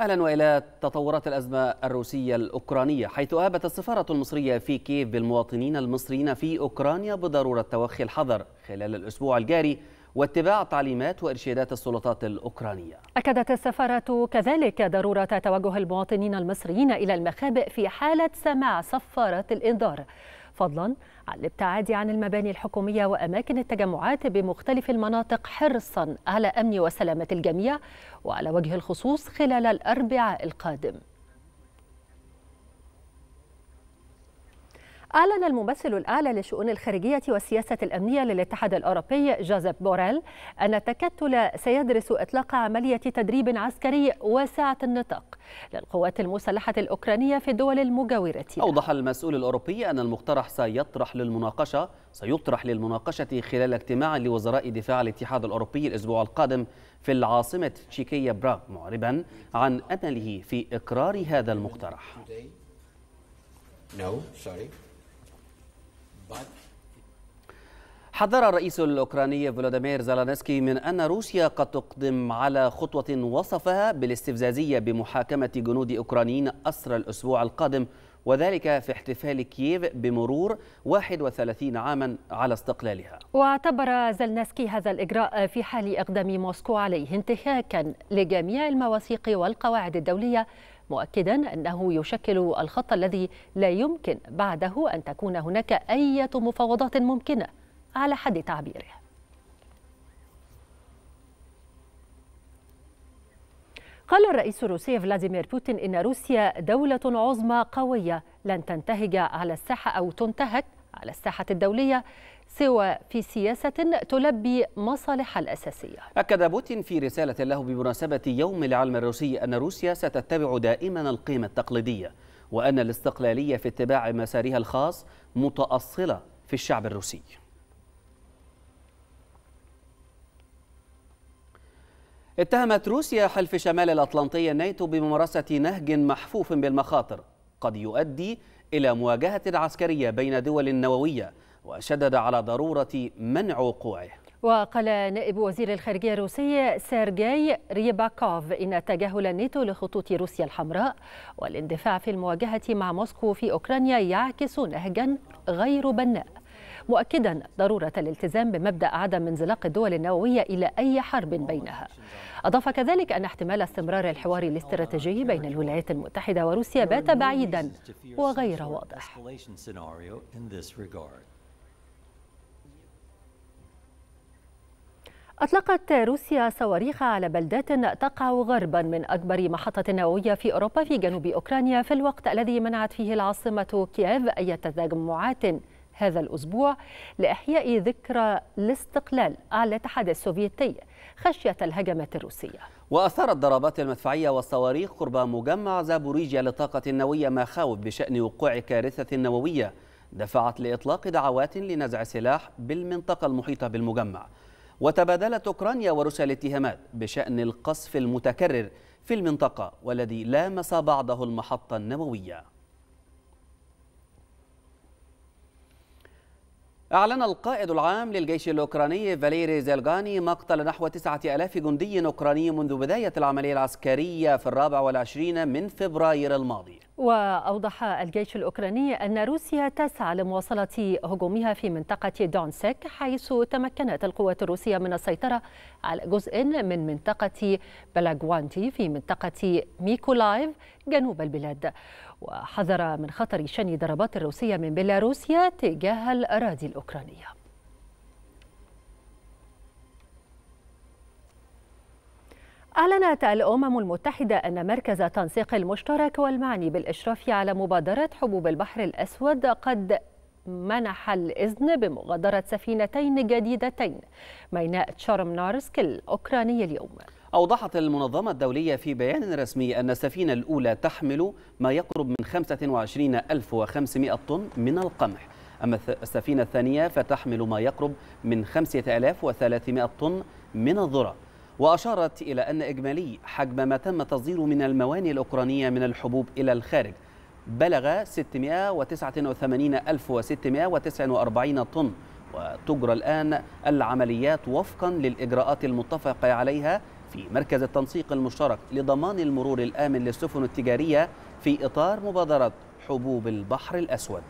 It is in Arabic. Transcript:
أهلا وإلى تطورات الأزمة الروسية الأوكرانية حيث أهابت السفارة المصرية في كييف بالمواطنين المصريين في أوكرانيا بضرورة توخي الحذر خلال الأسبوع الجاري واتباع تعليمات وإرشادات السلطات الأوكرانية أكدت السفارة كذلك ضرورة توجه المواطنين المصريين إلى المخابئ في حالة سماع صفارات الإنذار فضلا عن الابتعاد عن المباني الحكومية وأماكن التجمعات بمختلف المناطق حرصا على أمن وسلامة الجميع وعلى وجه الخصوص خلال الأربعاء القادم أعلن الممثل الأعلى لشؤون الخارجية والسياسة الأمنية للاتحاد الأوروبي جوزيف بوريل أن التكتل سيدرس إطلاق عملية تدريب عسكري واسعة النطاق للقوات المسلحة الأوكرانية في الدول المجاورة أوضح المسؤول الأوروبي أن المقترح سيطرح للمناقشة سيطرح للمناقشة خلال اجتماع لوزراء دفاع الاتحاد الأوروبي الأسبوع القادم في العاصمة التشيكية براغ معربا عن أمله في إقرار هذا المقترح No, sorry. حذر الرئيس الأوكراني فلاديمير زالانسكي من أن روسيا قد تقدم على خطوة وصفها بالاستفزازية بمحاكمة جنود أوكرانيين أسرى الأسبوع القادم وذلك في احتفال كييف بمرور 31 عاما على استقلالها واعتبر زلنسكي هذا الإجراء في حال إقدام موسكو عليه انتهاكا لجميع المواثيق والقواعد الدولية مؤكدا أنه يشكل الخط الذي لا يمكن بعده أن تكون هناك أي مفاوضات ممكنة على حد تعبيره قال الرئيس الروسي فلاديمير بوتين إن روسيا دولة عظمى قوية لن تنتهج على الساحة أو تنتهك على الساحة الدولية سوى في سياسة تلبي مصالحها الأساسية أكد بوتين في رسالة له بمناسبة يوم العلم الروسي أن روسيا ستتبع دائما القيمة التقليدية وأن الاستقلالية في اتباع مسارها الخاص متأصلة في الشعب الروسي اتهمت روسيا حلف شمال الأطلنطي الناتو بممارسة نهج محفوف بالمخاطر قد يؤدي إلى مواجهة عسكرية بين دول نووية وشدد على ضرورة منع وقوعه وقال نائب وزير الخارجية الروسي سيرجي ريباكوف إن تجاهل الناتو لخطوط روسيا الحمراء والاندفاع في المواجهة مع موسكو في أوكرانيا يعكس نهجا غير بناء مؤكدا ضرورة الالتزام بمبدأ عدم انزلاق الدول النووية إلى أي حرب بينها أضاف كذلك أن احتمال استمرار الحوار الاستراتيجي بين الولايات المتحدة وروسيا بات بعيدا وغير واضح أطلقت روسيا صواريخ على بلدات تقع غربا من أكبر محطة نووية في أوروبا في جنوب أوكرانيا في الوقت الذي منعت فيه العاصمة كييف أي تجمعات هذا الأسبوع لإحياء ذكرى الاستقلال على الاتحاد السوفيتي خشية الهجمات الروسية وأثارت ضربات المدفعية والصواريخ قرب مجمع زابوريجيا للطاقة النووية مخاوف بشأن وقوع كارثة نووية دفعت لإطلاق دعوات لنزع سلاح بالمنطقة المحيطة بالمجمع وتبادلت أوكرانيا وروسيا الاتهامات بشأن القصف المتكرر في المنطقة والذي لامس بعضه المحطة النووية أعلن القائد العام للجيش الأوكراني فاليري زيلغاني مقتل نحو تسعة ألاف جندي أوكراني منذ بداية العملية العسكرية في الرابع والعشرين من فبراير الماضي وأوضح الجيش الأوكراني أن روسيا تسعى لمواصلة هجومها في منطقة دونسك حيث تمكنت القوات الروسية من السيطرة على جزء من منطقة بلاغوانتي في منطقة ميكولايف جنوب البلاد وحذر من خطر شن ضربات الروسية من بيلاروسيا تجاه الأراضي الأوكرانية أعلنت الأمم المتحدة أن مركز التنسيق المشترك والمعني بالإشراف على مبادرة حبوب البحر الأسود قد منح الإذن بمغادرة سفينتين جديدتين ميناء تشارم نارسك الأوكراني اليوم أوضحت المنظمة الدولية في بيان رسمي أن السفينة الأولى تحمل ما يقرب من 25500 طن من القمح أما السفينة الثانية فتحمل ما يقرب من 5300 طن من الذرة وأشارت إلى أن إجمالي حجم ما تم تصديره من المواني الأوكرانية من الحبوب إلى الخارج بلغ 689649 طن وتجرى الآن العمليات وفقا للإجراءات المتفق عليها في مركز التنسيق المشترك لضمان المرور الآمن للسفن التجارية في إطار مبادرة حبوب البحر الأسود